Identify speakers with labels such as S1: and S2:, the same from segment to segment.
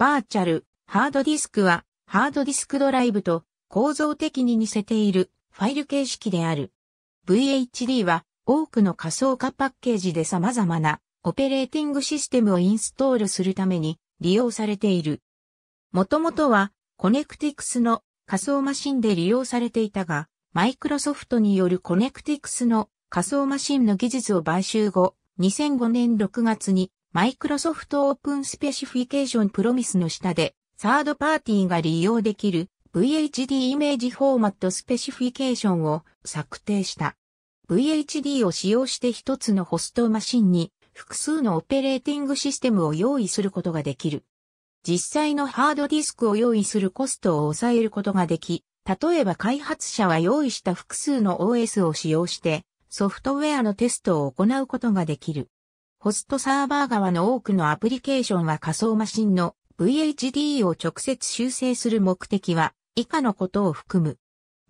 S1: バーチャル、ハードディスクは、ハードディスクドライブと構造的に似せているファイル形式である。VHD は多くの仮想化パッケージで様々なオペレーティングシステムをインストールするために利用されている。もともとはコネクティクスの仮想マシンで利用されていたが、マイクロソフトによるコネクティクスの仮想マシンの技術を買収後、2005年6月にマイクロソフトオープンスペシフィケーションプロミスの下で、サードパーティーが利用できる VHD イメージフォーマットスペシフィケーションを策定した。VHD を使用して一つのホストマシンに複数のオペレーティングシステムを用意することができる。実際のハードディスクを用意するコストを抑えることができ、例えば開発者は用意した複数の OS を使用してソフトウェアのテストを行うことができる。ホストサーバー側の多くのアプリケーションは仮想マシンの VHD を直接修正する目的は以下のことを含む。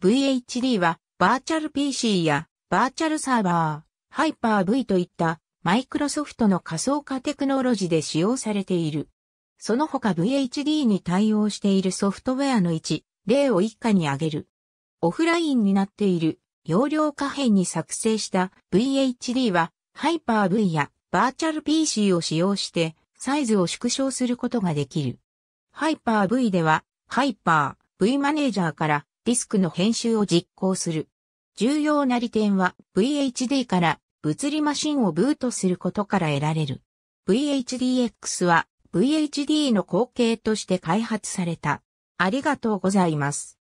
S1: VHD はバーチャル PC やバーチャルサーバー、ハイパー V といったマイクロソフトの仮想化テクノロジーで使用されている。その他 VHD に対応しているソフトウェアの位置、例を以下に挙げる。オフラインになっている容量可変に作成した VHD はハイパー V やバーチャル PC を使用してサイズを縮小することができる。ハイパー V では、ハイパー V マネージャーからディスクの編集を実行する。重要な利点は VHD から物理マシンをブートすることから得られる。VHDX は VHD の後継として開発された。ありがとうございます。